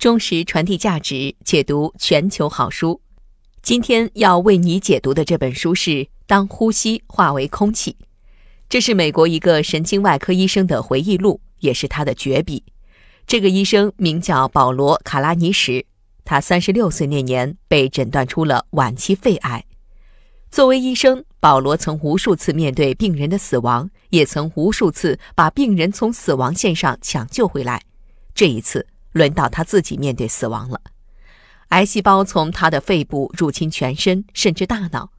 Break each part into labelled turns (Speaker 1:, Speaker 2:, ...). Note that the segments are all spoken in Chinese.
Speaker 1: 忠实传递价值，解读全球好书。今天要为你解读的这本书是《当呼吸化为空气》，这是美国一个神经外科医生的回忆录，也是他的绝笔。这个医生名叫保罗·卡拉尼什，他三十六岁那年被诊断出了晚期肺癌。作为医生，保罗曾无数次面对病人的死亡，也曾无数次把病人从死亡线上抢救回来。这一次。轮到他自己面对死亡了，癌细胞从他的肺部入侵全身，甚至大脑。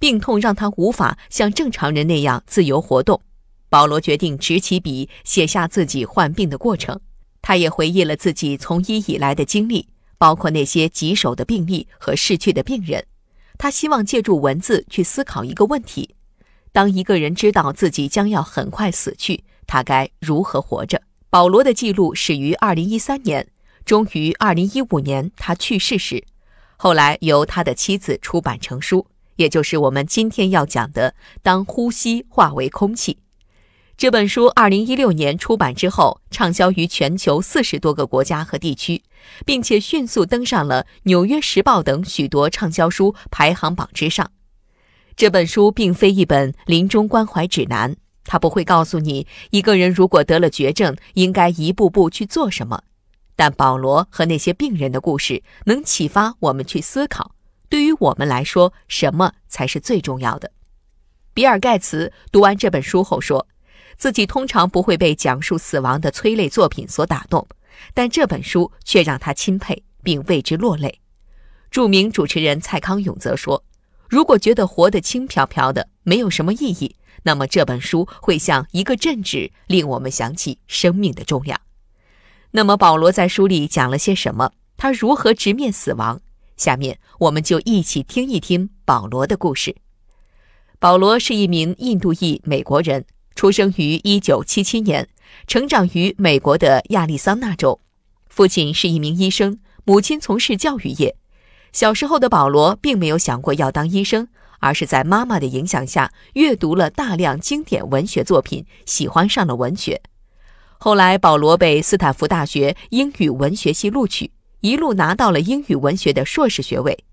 Speaker 1: 病痛让他无法像正常人那样自由活动。保罗决定执起笔写下自己患病的过程。他也回忆了自己从医以来的经历，包括那些棘手的病例和逝去的病人。他希望借助文字去思考一个问题：当一个人知道自己将要很快死去，他该如何活着？保罗的记录始于2013年，终于2015年他去世时。后来由他的妻子出版成书，也就是我们今天要讲的《当呼吸化为空气》这本书。2016年出版之后，畅销于全球四十多个国家和地区，并且迅速登上了《纽约时报》等许多畅销书排行榜之上。这本书并非一本临终关怀指南。他不会告诉你，一个人如果得了绝症，应该一步步去做什么。但保罗和那些病人的故事，能启发我们去思考：对于我们来说，什么才是最重要的？比尔·盖茨读完这本书后说，自己通常不会被讲述死亡的催泪作品所打动，但这本书却让他钦佩并为之落泪。著名主持人蔡康永则说，如果觉得活得轻飘飘的，没有什么意义。那么这本书会像一个镇纸，令我们想起生命的重量。那么保罗在书里讲了些什么？他如何直面死亡？下面我们就一起听一听保罗的故事。保罗是一名印度裔美国人，出生于一九七七年，成长于美国的亚利桑那州。父亲是一名医生，母亲从事教育业。小时候的保罗并没有想过要当医生。而是在妈妈的影响下，阅读了大量经典文学作品，喜欢上了文学。后来，保罗被斯坦福大学英语文学系录取，一路拿到了英语文学的硕士学位。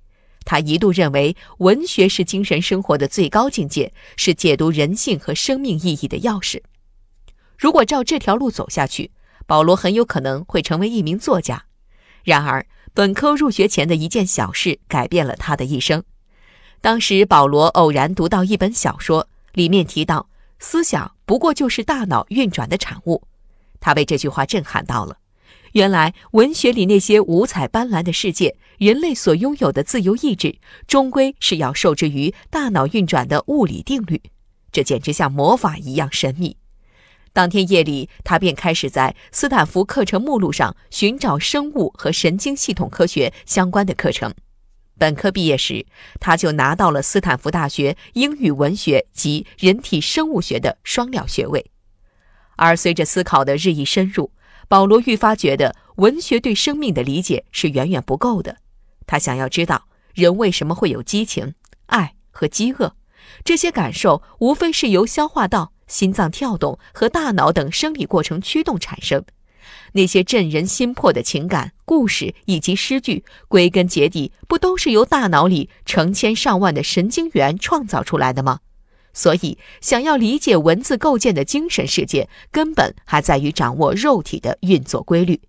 Speaker 1: 他一度认为，文学是精神生活的最高境界，是解读人性和生命意义的钥匙。如果照这条路走下去，保罗很有可能会成为一名作家。然而，本科入学前的一件小事改变了他的一生。当时，保罗偶然读到一本小说，里面提到思想不过就是大脑运转的产物，他被这句话震撼到了。原来，文学里那些五彩斑斓的世界，人类所拥有的自由意志，终归是要受制于大脑运转的物理定律。这简直像魔法一样神秘。当天夜里，他便开始在斯坦福课程目录上寻找生物和神经系统科学相关的课程。本科毕业时，他就拿到了斯坦福大学英语文学及人体生物学的双料学位。而随着思考的日益深入，保罗愈发觉得文学对生命的理解是远远不够的。他想要知道，人为什么会有激情、爱和饥饿？这些感受无非是由消化道、心脏跳动和大脑等生理过程驱动产生那些震人心魄的情感故事以及诗句，归根结底不都是由大脑里成千上万的神经元创造出来的吗？所以，想要理解文字构建的精神世界，根本还在于掌握肉体的运作规律。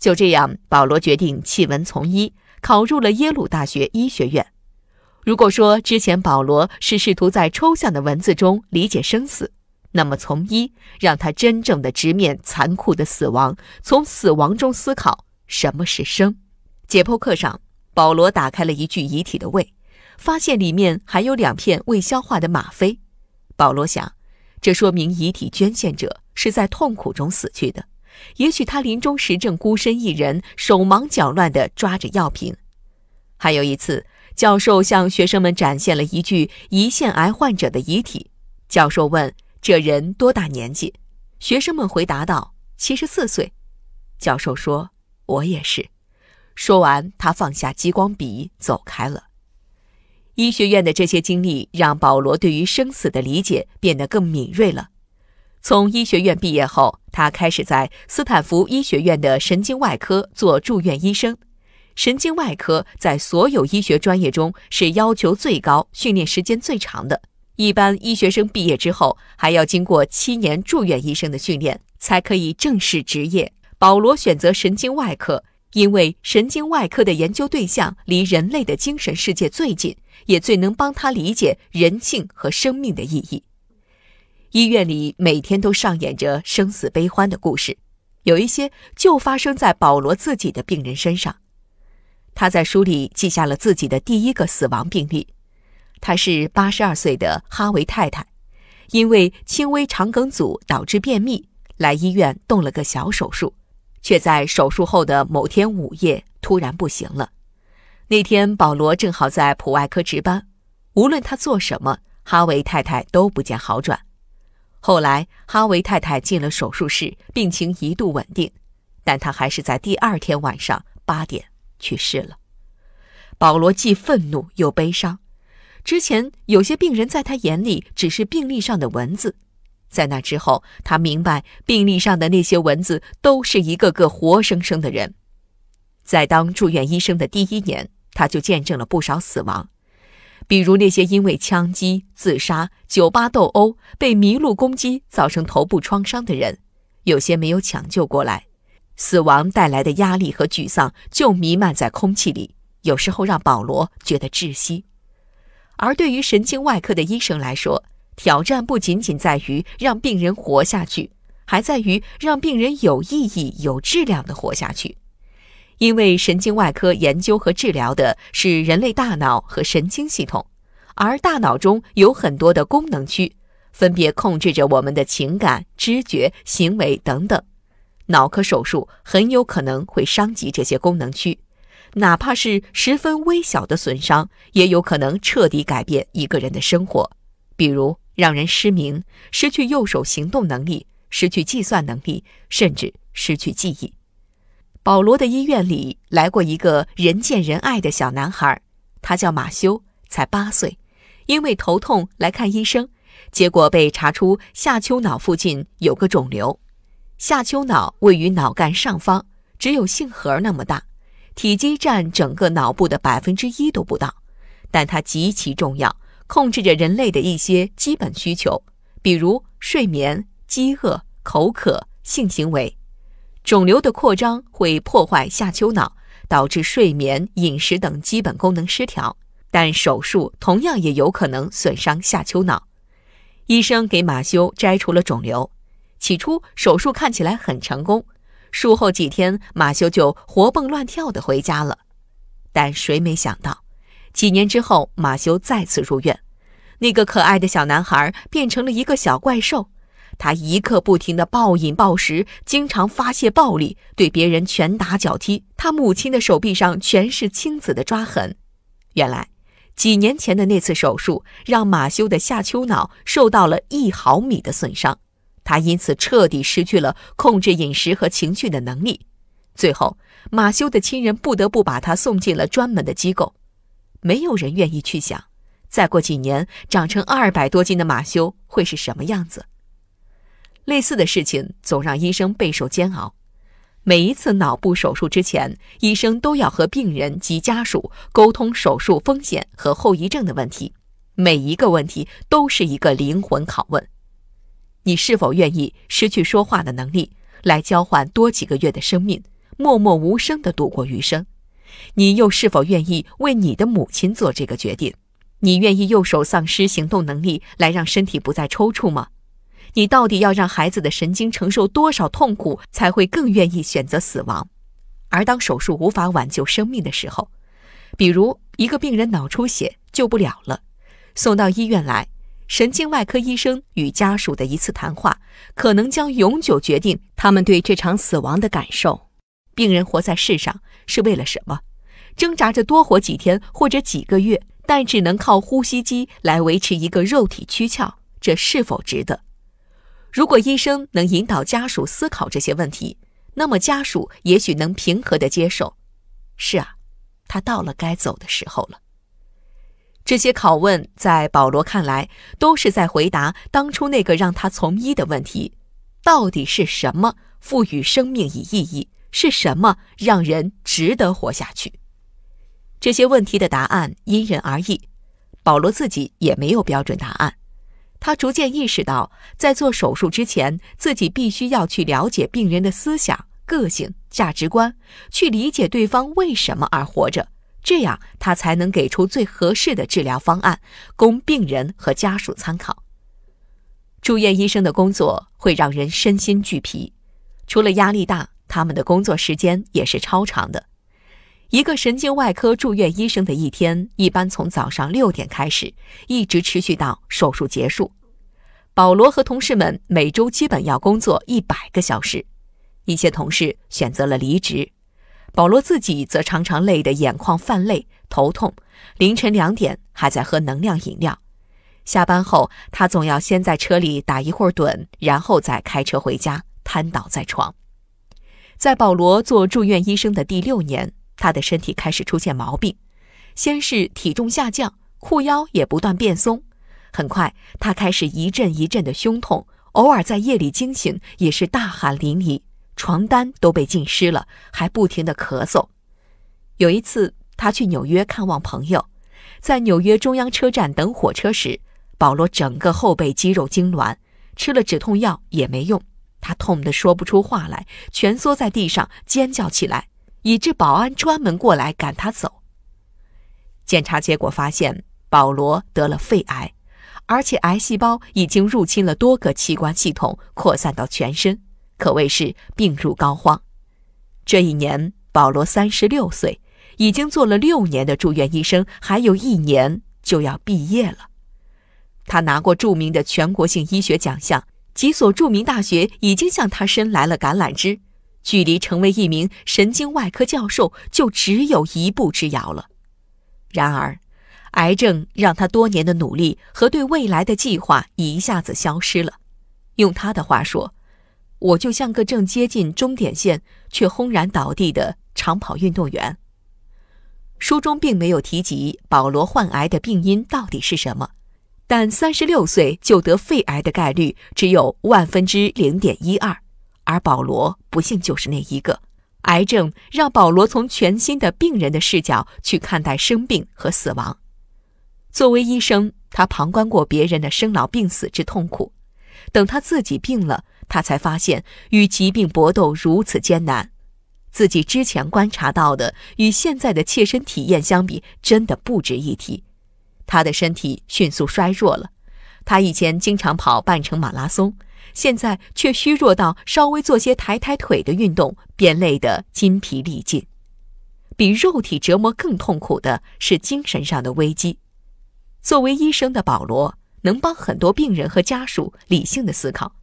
Speaker 1: 就这样，保罗决定弃文从医，考入了耶鲁大学医学院。如果说之前保罗是试图在抽象的文字中理解生死，那么，从医让他真正的直面残酷的死亡，从死亡中思考什么是生。解剖课上，保罗打开了一具遗体的胃，发现里面还有两片未消化的吗啡。保罗想，这说明遗体捐献者是在痛苦中死去的。也许他临终时正孤身一人，手忙脚乱地抓着药瓶。还有一次，教授向学生们展现了一具胰腺癌患者的遗体。教授问。这人多大年纪？学生们回答道：“七十四岁。”教授说：“我也是。”说完，他放下激光笔，走开了。医学院的这些经历让保罗对于生死的理解变得更敏锐了。从医学院毕业后，他开始在斯坦福医学院的神经外科做住院医生。神经外科在所有医学专业中是要求最高、训练时间最长的。一般医学生毕业之后，还要经过七年住院医生的训练，才可以正式执业。保罗选择神经外科，因为神经外科的研究对象离人类的精神世界最近，也最能帮他理解人性和生命的意义。医院里每天都上演着生死悲欢的故事，有一些就发生在保罗自己的病人身上。他在书里记下了自己的第一个死亡病例。她是八十二岁的哈维太太，因为轻微肠梗阻导致便秘，来医院动了个小手术，却在手术后的某天午夜突然不行了。那天保罗正好在普外科值班，无论他做什么，哈维太太都不见好转。后来哈维太太进了手术室，病情一度稳定，但她还是在第二天晚上八点去世了。保罗既愤怒又悲伤。之前有些病人在他眼里只是病历上的文字，在那之后，他明白病历上的那些文字都是一个个活生生的人。在当住院医生的第一年，他就见证了不少死亡，比如那些因为枪击、自杀、酒吧斗殴、被麋鹿攻击造成头部创伤的人，有些没有抢救过来。死亡带来的压力和沮丧就弥漫在空气里，有时候让保罗觉得窒息。而对于神经外科的医生来说，挑战不仅仅在于让病人活下去，还在于让病人有意义、有质量的活下去。因为神经外科研究和治疗的是人类大脑和神经系统，而大脑中有很多的功能区，分别控制着我们的情感、知觉、行为等等。脑科手术很有可能会伤及这些功能区。哪怕是十分微小的损伤，也有可能彻底改变一个人的生活，比如让人失明、失去右手行动能力、失去计算能力，甚至失去记忆。保罗的医院里来过一个人见人爱的小男孩，他叫马修，才八岁，因为头痛来看医生，结果被查出下丘脑附近有个肿瘤。下丘脑位于脑干上方，只有杏核那么大。体积占整个脑部的百分之一都不到，但它极其重要，控制着人类的一些基本需求，比如睡眠、饥饿、口渴、性行为。肿瘤的扩张会破坏下丘脑，导致睡眠、饮食等基本功能失调。但手术同样也有可能损伤下丘脑。医生给马修摘除了肿瘤，起初手术看起来很成功。术后几天，马修就活蹦乱跳的回家了。但谁没想到，几年之后，马修再次入院。那个可爱的小男孩变成了一个小怪兽。他一刻不停的暴饮暴食，经常发泄暴力，对别人拳打脚踢。他母亲的手臂上全是青紫的抓痕。原来，几年前的那次手术让马修的下丘脑受到了一毫米的损伤。他因此彻底失去了控制饮食和情绪的能力，最后，马修的亲人不得不把他送进了专门的机构。没有人愿意去想，再过几年长成二百多斤的马修会是什么样子。类似的事情总让医生备受煎熬。每一次脑部手术之前，医生都要和病人及家属沟通手术风险和后遗症的问题，每一个问题都是一个灵魂拷问。你是否愿意失去说话的能力，来交换多几个月的生命，默默无声地度过余生？你又是否愿意为你的母亲做这个决定？你愿意右手丧失行动能力，来让身体不再抽搐吗？你到底要让孩子的神经承受多少痛苦，才会更愿意选择死亡？而当手术无法挽救生命的时候，比如一个病人脑出血救不了了，送到医院来。神经外科医生与家属的一次谈话，可能将永久决定他们对这场死亡的感受。病人活在世上是为了什么？挣扎着多活几天或者几个月，但只能靠呼吸机来维持一个肉体躯壳，这是否值得？如果医生能引导家属思考这些问题，那么家属也许能平和地接受。是啊，他到了该走的时候了。这些拷问在保罗看来，都是在回答当初那个让他从医的问题：到底是什么赋予生命以意义？是什么让人值得活下去？这些问题的答案因人而异，保罗自己也没有标准答案。他逐渐意识到，在做手术之前，自己必须要去了解病人的思想、个性、价值观，去理解对方为什么而活着。这样，他才能给出最合适的治疗方案，供病人和家属参考。住院医生的工作会让人身心俱疲，除了压力大，他们的工作时间也是超长的。一个神经外科住院医生的一天，一般从早上六点开始，一直持续到手术结束。保罗和同事们每周基本要工作一百个小时，一些同事选择了离职。保罗自己则常常累得眼眶泛泪、头痛，凌晨两点还在喝能量饮料。下班后，他总要先在车里打一会儿盹，然后再开车回家，瘫倒在床。在保罗做住院医生的第六年，他的身体开始出现毛病，先是体重下降，裤腰也不断变松。很快，他开始一阵一阵的胸痛，偶尔在夜里惊醒，也是大汗淋漓。床单都被浸湿了，还不停的咳嗽。有一次，他去纽约看望朋友，在纽约中央车站等火车时，保罗整个后背肌肉痉挛，吃了止痛药也没用，他痛得说不出话来，蜷缩在地上尖叫起来，以致保安专门过来赶他走。检查结果发现，保罗得了肺癌，而且癌细胞已经入侵了多个器官系统，扩散到全身。可谓是病入膏肓。这一年，保罗三十六岁，已经做了六年的住院医生，还有一年就要毕业了。他拿过著名的全国性医学奖项，几所著名大学已经向他伸来了橄榄枝，距离成为一名神经外科教授就只有一步之遥了。然而，癌症让他多年的努力和对未来的计划一下子消失了。用他的话说，我就像个正接近终点线却轰然倒地的长跑运动员。书中并没有提及保罗患癌的病因到底是什么，但三十六岁就得肺癌的概率只有万分之零点一二，而保罗不幸就是那一个。癌症让保罗从全新的病人的视角去看待生病和死亡。作为医生，他旁观过别人的生老病死之痛苦，等他自己病了。他才发现与疾病搏斗如此艰难，自己之前观察到的与现在的切身体验相比，真的不值一提。他的身体迅速衰弱了，他以前经常跑半程马拉松，现在却虚弱到稍微做些抬抬腿的运动便累得筋疲力尽。比肉体折磨更痛苦的是精神上的危机。作为医生的保罗，能帮很多病人和家属理性的思考。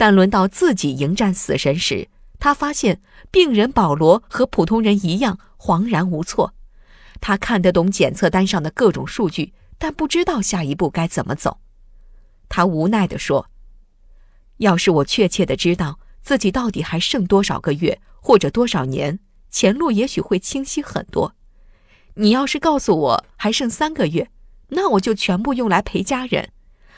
Speaker 1: 但轮到自己迎战死神时，他发现病人保罗和普通人一样恍然无措。他看得懂检测单上的各种数据，但不知道下一步该怎么走。他无奈地说：“要是我确切地知道自己到底还剩多少个月或者多少年，前路也许会清晰很多。你要是告诉我还剩三个月，那我就全部用来陪家人；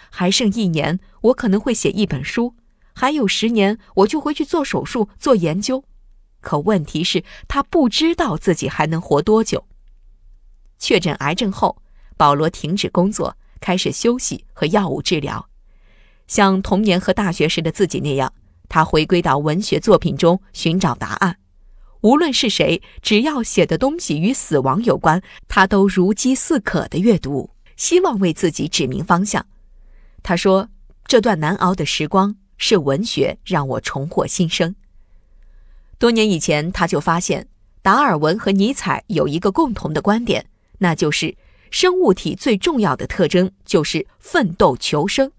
Speaker 1: 还剩一年，我可能会写一本书。”还有十年，我就回去做手术、做研究。可问题是，他不知道自己还能活多久。确诊癌症后，保罗停止工作，开始休息和药物治疗。像童年和大学时的自己那样，他回归到文学作品中寻找答案。无论是谁，只要写的东西与死亡有关，他都如饥似渴的阅读，希望为自己指明方向。他说：“这段难熬的时光。”是文学让我重获新生。多年以前，他就发现达尔文和尼采有一个共同的观点，那就是生物体最重要的特征就是奋斗求生。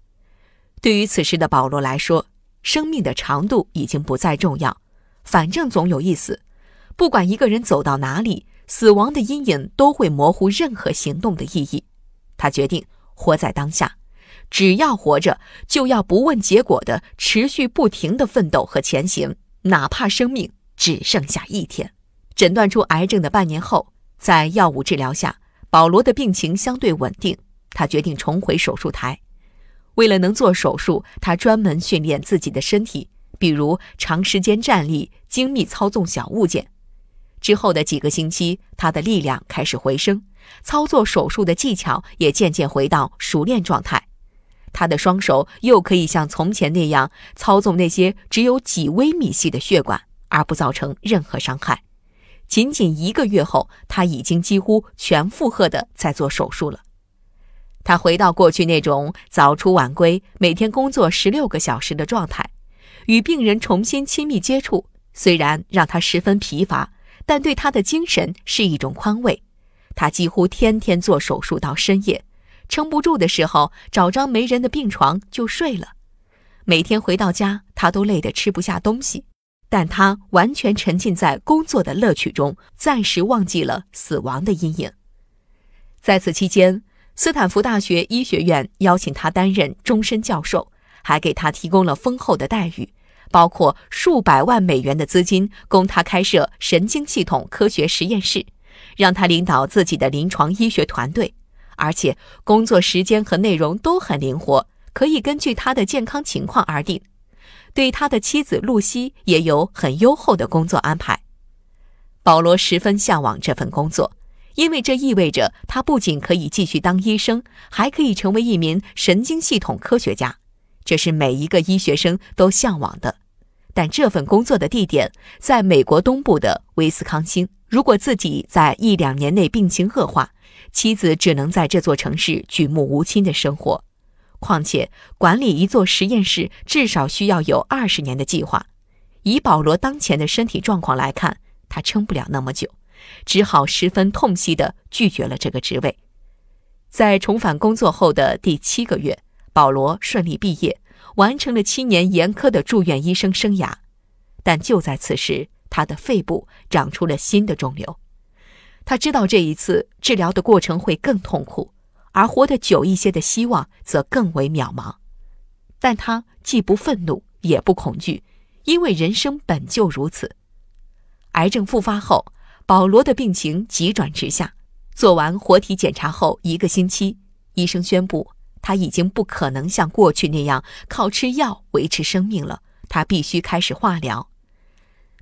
Speaker 1: 对于此时的保罗来说，生命的长度已经不再重要，反正总有一死。不管一个人走到哪里，死亡的阴影都会模糊任何行动的意义。他决定活在当下。只要活着，就要不问结果的持续不停的奋斗和前行，哪怕生命只剩下一天。诊断出癌症的半年后，在药物治疗下，保罗的病情相对稳定。他决定重回手术台。为了能做手术，他专门训练自己的身体，比如长时间站立、精密操纵小物件。之后的几个星期，他的力量开始回升，操作手术的技巧也渐渐回到熟练状态。他的双手又可以像从前那样操纵那些只有几微米细的血管，而不造成任何伤害。仅仅一个月后，他已经几乎全负荷的在做手术了。他回到过去那种早出晚归、每天工作十六个小时的状态，与病人重新亲密接触，虽然让他十分疲乏，但对他的精神是一种宽慰。他几乎天天做手术到深夜。撑不住的时候，找张没人的病床就睡了。每天回到家，他都累得吃不下东西，但他完全沉浸在工作的乐趣中，暂时忘记了死亡的阴影。在此期间，斯坦福大学医学院邀请他担任终身教授，还给他提供了丰厚的待遇，包括数百万美元的资金，供他开设神经系统科学实验室，让他领导自己的临床医学团队。而且工作时间和内容都很灵活，可以根据他的健康情况而定。对他的妻子露西也有很优厚的工作安排。保罗十分向往这份工作，因为这意味着他不仅可以继续当医生，还可以成为一名神经系统科学家。这是每一个医学生都向往的。但这份工作的地点在美国东部的威斯康星。如果自己在一两年内病情恶化，妻子只能在这座城市举目无亲的生活。况且，管理一座实验室至少需要有二十年的计划。以保罗当前的身体状况来看，他撑不了那么久，只好十分痛惜的拒绝了这个职位。在重返工作后的第七个月，保罗顺利毕业。完成了七年严苛的住院医生生涯，但就在此时，他的肺部长出了新的肿瘤。他知道这一次治疗的过程会更痛苦，而活得久一些的希望则更为渺茫。但他既不愤怒，也不恐惧，因为人生本就如此。癌症复发后，保罗的病情急转直下。做完活体检查后一个星期，医生宣布。他已经不可能像过去那样靠吃药维持生命了，他必须开始化疗。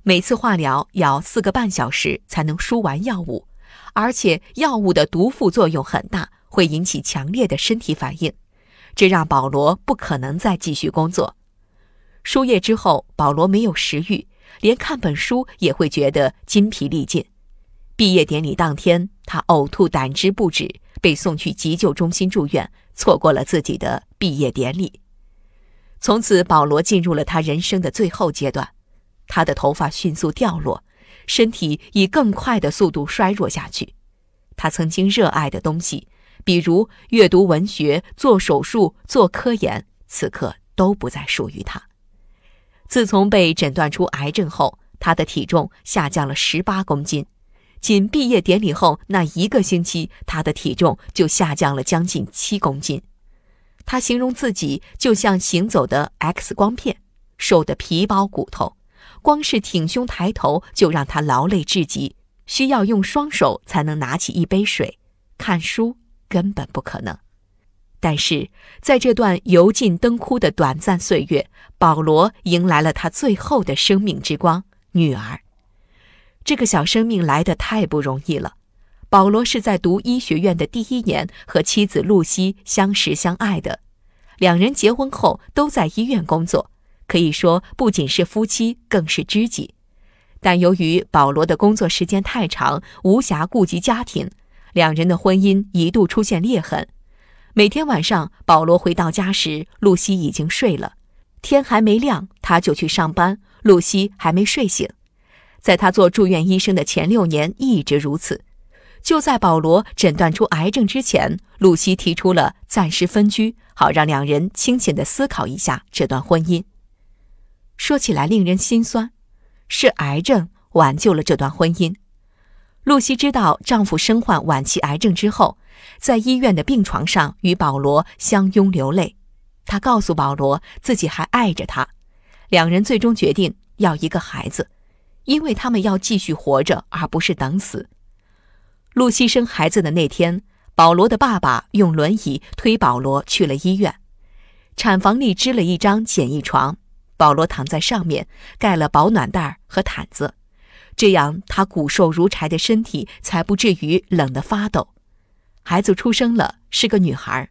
Speaker 1: 每次化疗要四个半小时才能输完药物，而且药物的毒副作用很大，会引起强烈的身体反应，这让保罗不可能再继续工作。输液之后，保罗没有食欲，连看本书也会觉得筋疲力尽。毕业典礼当天，他呕吐胆汁不止，被送去急救中心住院。错过了自己的毕业典礼，从此保罗进入了他人生的最后阶段。他的头发迅速掉落，身体以更快的速度衰弱下去。他曾经热爱的东西，比如阅读文学、做手术、做科研，此刻都不再属于他。自从被诊断出癌症后，他的体重下降了十八公斤。仅毕业典礼后那一个星期，他的体重就下降了将近七公斤。他形容自己就像行走的 X 光片，瘦的皮包骨头，光是挺胸抬头就让他劳累至极，需要用双手才能拿起一杯水，看书根本不可能。但是，在这段油尽灯枯的短暂岁月，保罗迎来了他最后的生命之光——女儿。这个小生命来的太不容易了。保罗是在读医学院的第一年和妻子露西相识相爱的，两人结婚后都在医院工作，可以说不仅是夫妻，更是知己。但由于保罗的工作时间太长，无暇顾及家庭，两人的婚姻一度出现裂痕。每天晚上，保罗回到家时，露西已经睡了；天还没亮，他就去上班，露西还没睡醒。在他做住院医生的前六年一直如此。就在保罗诊断出癌症之前，露西提出了暂时分居，好让两人清醒地思考一下这段婚姻。说起来令人心酸，是癌症挽救了这段婚姻。露西知道丈夫身患晚期癌症之后，在医院的病床上与保罗相拥流泪。她告诉保罗自己还爱着他，两人最终决定要一个孩子。因为他们要继续活着，而不是等死。露西生孩子的那天，保罗的爸爸用轮椅推保罗去了医院。产房里支了一张简易床，保罗躺在上面，盖了保暖袋和毯子，这样他骨瘦如柴的身体才不至于冷得发抖。孩子出生了，是个女孩。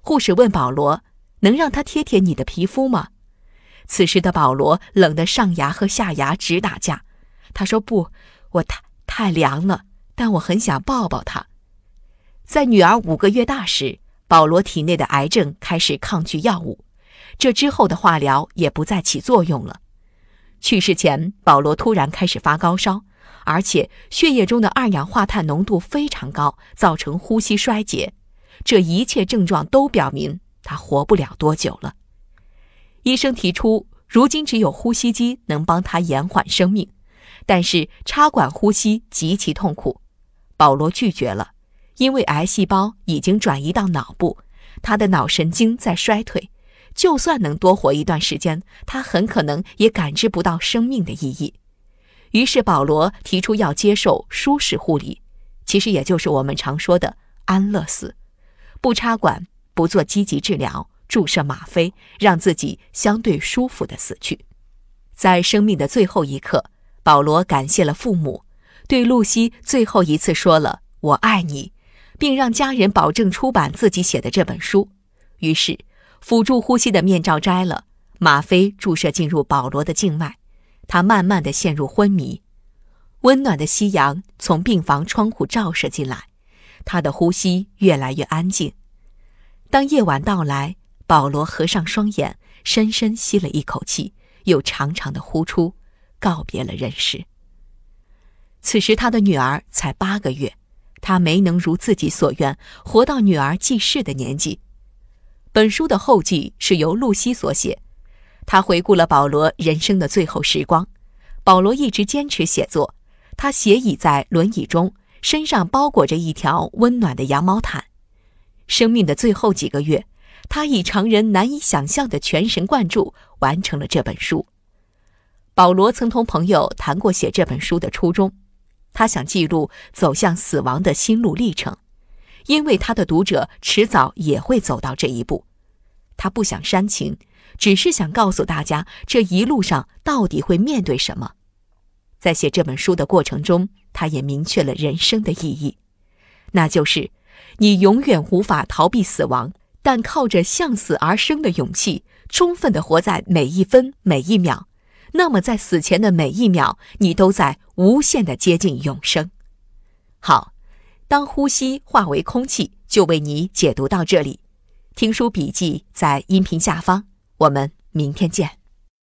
Speaker 1: 护士问保罗：“能让她贴贴你的皮肤吗？”此时的保罗冷得上牙和下牙直打架，他说：“不，我太太凉了，但我很想抱抱他。”在女儿五个月大时，保罗体内的癌症开始抗拒药物，这之后的化疗也不再起作用了。去世前，保罗突然开始发高烧，而且血液中的二氧化碳浓度非常高，造成呼吸衰竭。这一切症状都表明他活不了多久了。医生提出，如今只有呼吸机能帮他延缓生命，但是插管呼吸极其痛苦。保罗拒绝了，因为癌细胞已经转移到脑部，他的脑神经在衰退。就算能多活一段时间，他很可能也感知不到生命的意义。于是，保罗提出要接受舒适护理，其实也就是我们常说的安乐死，不插管，不做积极治疗。注射吗啡，让自己相对舒服的死去。在生命的最后一刻，保罗感谢了父母，对露西最后一次说了“我爱你”，并让家人保证出版自己写的这本书。于是，辅助呼吸的面罩摘了，吗啡注射进入保罗的静脉，他慢慢的陷入昏迷。温暖的夕阳从病房窗户照射进来，他的呼吸越来越安静。当夜晚到来。保罗合上双眼，深深吸了一口气，又长长的呼出，告别了人世。此时，他的女儿才八个月，他没能如自己所愿活到女儿记事的年纪。本书的后记是由露西所写，他回顾了保罗人生的最后时光。保罗一直坚持写作，他斜倚在轮椅中，身上包裹着一条温暖的羊毛毯。生命的最后几个月。他以常人难以想象的全神贯注完成了这本书。保罗曾同朋友谈过写这本书的初衷，他想记录走向死亡的心路历程，因为他的读者迟早也会走到这一步。他不想煽情，只是想告诉大家这一路上到底会面对什么。在写这本书的过程中，他也明确了人生的意义，那就是：你永远无法逃避死亡。但靠着向死而生的勇气，充分的活在每一分每一秒，那么在死前的每一秒，你都在无限的接近永生。好，当呼吸化为空气，就为你解读到这里。听书笔记在音频下方，我们明天见。